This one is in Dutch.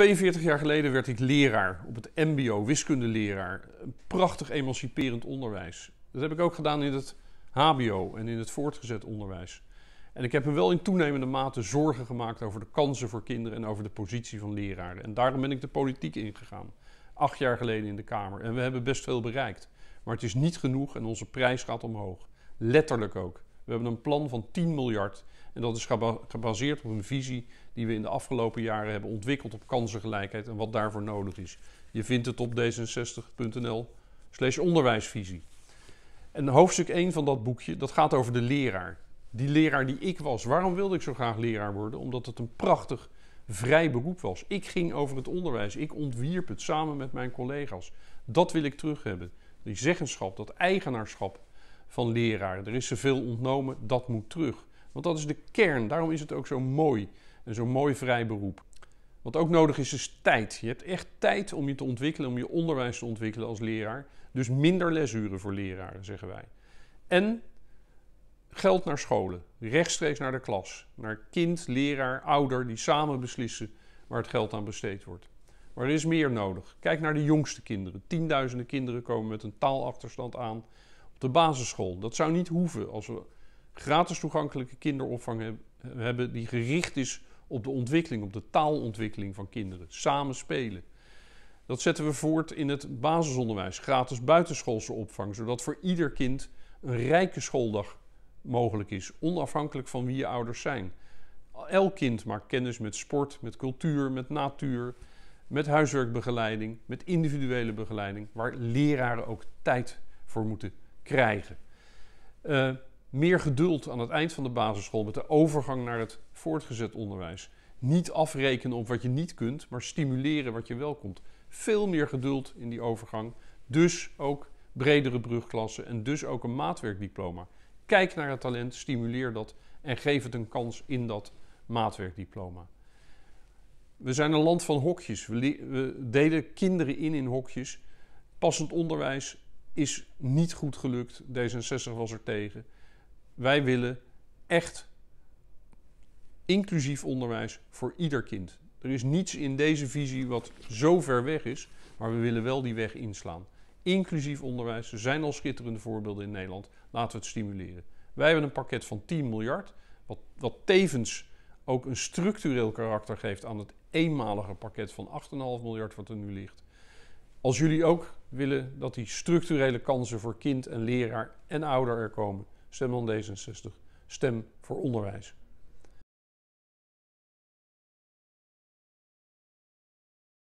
42 jaar geleden werd ik leraar op het MBO, wiskundeleraar. Een prachtig emanciperend onderwijs. Dat heb ik ook gedaan in het HBO en in het voortgezet onderwijs. En ik heb me wel in toenemende mate zorgen gemaakt over de kansen voor kinderen en over de positie van leraren. En daarom ben ik de politiek ingegaan. Acht jaar geleden in de Kamer. En we hebben best veel bereikt. Maar het is niet genoeg en onze prijs gaat omhoog. Letterlijk ook. We hebben een plan van 10 miljard en dat is gebaseerd op een visie die we in de afgelopen jaren hebben ontwikkeld op kansengelijkheid en wat daarvoor nodig is. Je vindt het op d66.nl/slash onderwijsvisie. En hoofdstuk 1 van dat boekje dat gaat over de leraar. Die leraar die ik was. Waarom wilde ik zo graag leraar worden? Omdat het een prachtig vrij beroep was. Ik ging over het onderwijs. Ik ontwierp het samen met mijn collega's. Dat wil ik terug hebben. Die zeggenschap, dat eigenaarschap van leraren. Er is zoveel ontnomen, dat moet terug. Want dat is de kern. Daarom is het ook zo mooi. En zo'n mooi vrij beroep. Wat ook nodig is, is tijd. Je hebt echt tijd om je te ontwikkelen, om je onderwijs te ontwikkelen als leraar. Dus minder lesuren voor leraren, zeggen wij. En geld naar scholen, rechtstreeks naar de klas. Naar kind, leraar, ouder, die samen beslissen waar het geld aan besteed wordt. Maar er is meer nodig. Kijk naar de jongste kinderen. Tienduizenden kinderen komen met een taalachterstand aan op de basisschool. Dat zou niet hoeven als we gratis toegankelijke kinderopvang hebben die gericht is op de ontwikkeling, op de taalontwikkeling van kinderen. Samen spelen. Dat zetten we voort in het basisonderwijs, gratis buitenschoolse opvang, zodat voor ieder kind een rijke schooldag mogelijk is, onafhankelijk van wie je ouders zijn. Elk kind maakt kennis met sport, met cultuur, met natuur, met huiswerkbegeleiding, met individuele begeleiding, waar leraren ook tijd voor moeten krijgen. Eh, meer geduld aan het eind van de basisschool met de overgang naar het voortgezet onderwijs. Niet afrekenen op wat je niet kunt, maar stimuleren wat je wel komt. Veel meer geduld in die overgang. Dus ook bredere brugklassen en dus ook een maatwerkdiploma. Kijk naar het talent, stimuleer dat en geef het een kans in dat maatwerkdiploma. We zijn een land van hokjes. We, deden delen kinderen in in hokjes. Passend onderwijs is niet goed gelukt. D66 was er tegen wij willen echt inclusief onderwijs voor ieder kind. Er is niets in deze visie wat zo ver weg is, maar we willen wel die weg inslaan. Inclusief onderwijs, er zijn al schitterende voorbeelden in Nederland, laten we het stimuleren. Wij hebben een pakket van 10 miljard, wat, wat tevens ook een structureel karakter geeft aan het eenmalige pakket van 8,5 miljard wat er nu ligt. Als jullie ook willen dat die structurele kansen voor kind en leraar en ouder er komen, Stem dan D66. Stem voor onderwijs.